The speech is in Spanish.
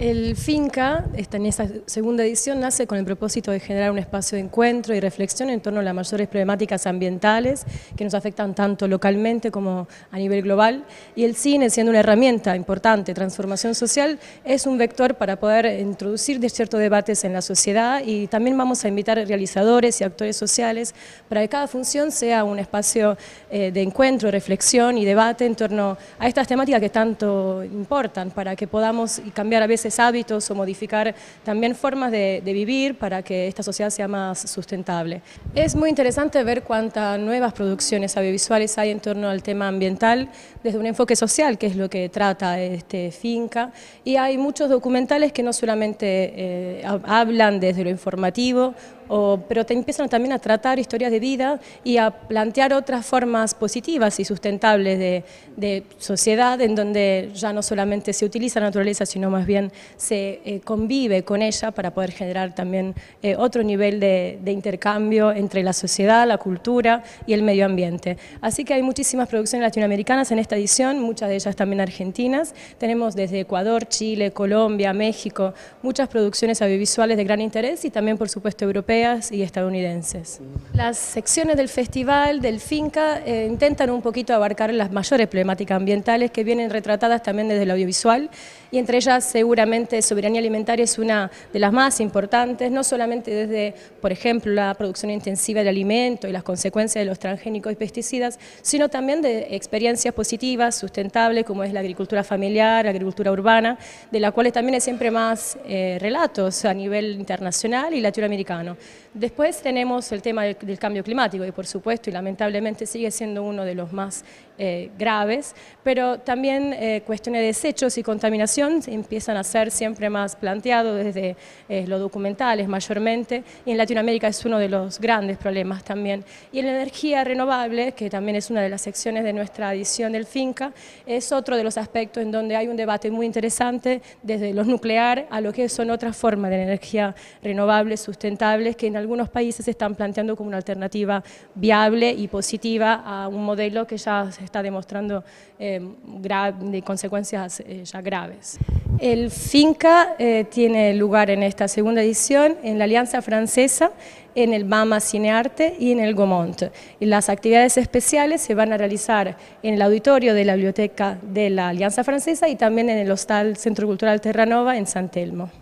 El Finca, está en esta segunda edición, nace con el propósito de generar un espacio de encuentro y reflexión en torno a las mayores problemáticas ambientales que nos afectan tanto localmente como a nivel global. Y el cine, siendo una herramienta importante, transformación social, es un vector para poder introducir ciertos debates en la sociedad y también vamos a invitar realizadores y actores sociales para que cada función sea un espacio eh, de encuentro, reflexión y debate en torno a estas temáticas que tanto importan para que podamos cambiar a veces hábitos o modificar también formas de, vivir para que esta sociedad sea más sustentable. Es muy interesante ver cuántas nuevas producciones audiovisuales hay en torno al tema ambiental desde un enfoque social, que es lo que trata este finca, y hay muchos documentales que no solamente eh, hablan desde lo informativo pero te empiezan también a tratar historias de vida y a plantear otras formas positivas y sustentables de, sociedad en donde ya no solamente se utiliza la naturaleza, sino más bien se eh, convive con ella para poder generar también eh, otro nivel de, de intercambio entre la sociedad, la cultura y el medio ambiente. Así que hay muchísimas producciones latinoamericanas en esta edición, muchas de ellas también argentinas. Tenemos desde Ecuador, Chile, Colombia, México, muchas producciones audiovisuales de gran interés y también, por supuesto, europeas y estadounidenses. Las secciones del festival, del finca, eh, intentan un poquito abarcar las mayores problemáticas ambientales que vienen retratadas también desde el audiovisual y entre ellas seguramente soberanía alimentaria es una de las más importantes, no solamente desde, por ejemplo, la producción intensiva de alimentos y las consecuencias de los transgénicos y pesticidas, sino también de experiencias positivas, sustentables, como es la agricultura familiar, la agricultura urbana, de la cual también hay siempre más eh, relatos a nivel internacional y latinoamericano. Después tenemos el tema del, cambio climático, que por supuesto y lamentablemente sigue siendo uno de los más eh, graves, pero también eh, cuestiones de desechos y contaminación empiezan a ser siempre más planteados desde eh, los documentales mayormente, y en Latinoamérica es uno de los grandes problemas también. Y la energía renovable, que también es una de las secciones de nuestra edición del FINCA, es otro de los aspectos en donde hay un debate muy interesante desde los nuclear a lo que son otras formas de energía renovable, sustentable que en algunos países se están planteando como una alternativa viable y positiva a un modelo que ya se está demostrando eh, de consecuencias eh, ya graves. El FINCA eh, tiene lugar en esta segunda edición en la Alianza Francesa, en el MAMA Cinearte y en el Gomont. las actividades especiales se van a realizar en el auditorio de la Biblioteca de la Alianza Francesa y también en el Hostal Centro Cultural Terranova en San Telmo.